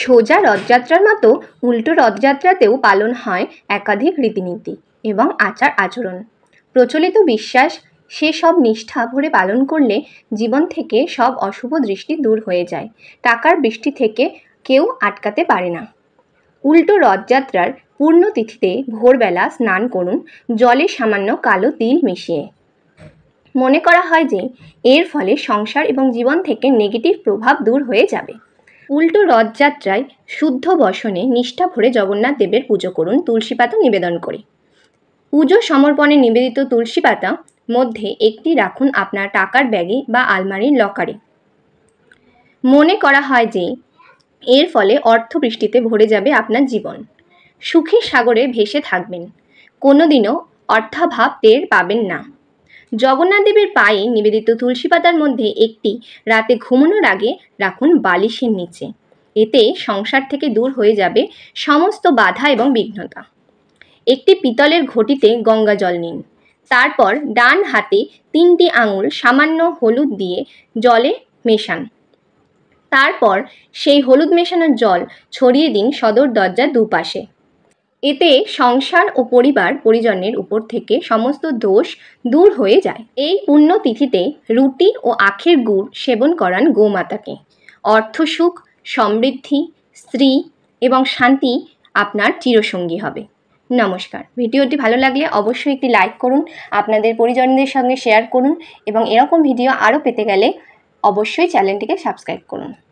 সোজা রথযাত্রার মতো উল্টো রথযাত্রাতেও পালন হয় একাধিক রীতিনীতি এবং আচার আচরণ প্রচলিত বিশ্বাস সে সব নিষ্ঠা ভরে পালন করলে জীবন থেকে সব অশুভ দৃষ্টি দূর হয়ে যায় টাকার বৃষ্টি থেকে কেউ আটকাতে পারে না উল্টো রথযাত্রার পূর্ণতিথিতে ভোরবেলা স্নান করুন জলে সামান্য কালো তিল মিশিয়ে মনে করা হয় যে এর ফলে সংসার এবং জীবন থেকে নেগেটিভ প্রভাব দূর হয়ে যাবে উল্টো রথযাত্রায় শুদ্ধ বসনে নিষ্ঠা ভরে জগন্নাথ দেবের পুজো করুন তুলসী পাতা নিবেদন করে পুজো সমর্পণে নিবেদিত তুলসী পাতা মধ্যে একটি রাখুন আপনার টাকার ব্যাগে বা আলমারির লকারে মনে করা হয় যে এর ফলে অর্থবৃষ্টিতে ভরে যাবে আপনার জীবন সুখী সাগরে ভেসে থাকবেন কোনোদিনও অর্থাভাব টের পাবেন না জগন্নাথ দেবের পায়ে নিবেদিত তুলসী পাতার মধ্যে একটি রাতে ঘুমানোর আগে রাখুন বালিশের নিচে এতে সংসার থেকে দূর হয়ে যাবে সমস্ত বাধা এবং বিঘ্নতা একটি পিতলের ঘটিতে গঙ্গা জল নিন তারপর ডান হাতে তিনটি আঙুল সামান্য হলুদ দিয়ে জলে মেশান তারপর সেই হলুদ মেশানোর জল ছড়িয়ে দিন সদর দরজার দুপাশে এতে সংসার ও পরিবার পরিজনের উপর থেকে সমস্ত দোষ দূর হয়ে যায় এই পুণ্য তিথিতে রুটি ও আখের গুড় সেবন করান গোমাতাকে অর্থসুখ সমৃদ্ধি স্ত্রী এবং শান্তি আপনার চিরসঙ্গী হবে নমস্কার ভিডিওটি ভালো লাগলে অবশ্যই একটি লাইক করুন আপনাদের পরিজনদের সঙ্গে শেয়ার করুন এবং এরকম ভিডিও আরও পেতে গেলে অবশ্যই চ্যানেলটিকে সাবস্ক্রাইব করুন